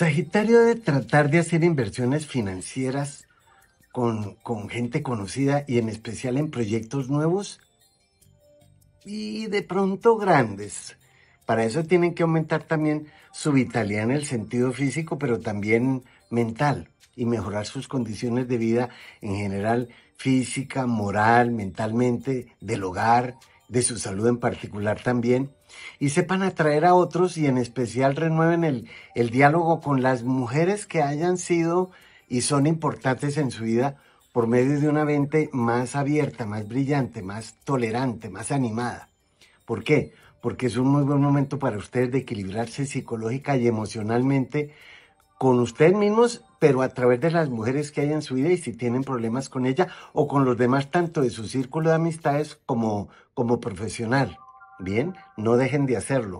Sagitario de tratar de hacer inversiones financieras con, con, gente conocida y en especial en proyectos nuevos y de pronto grandes. Para eso tienen que aumentar también su vitalidad en el sentido físico, pero también mental y mejorar sus condiciones de vida en general, física, moral, mentalmente, del hogar, de su salud en particular también, y sepan atraer a otros y en especial renueven el, diálogo con las mujeres que hayan sido y son importantes en su vida por medio de una mente más abierta, más brillante, más tolerante, más animada. ¿Por qué? Porque es un muy buen momento para ustedes de equilibrarse psicológica y emocionalmente con ustedes mismos, pero a través de las mujeres que hay en su vida y si tienen problemas con ella o con los demás, tanto de su círculo de amistades como, como profesional. Bien, no dejen de hacerlo.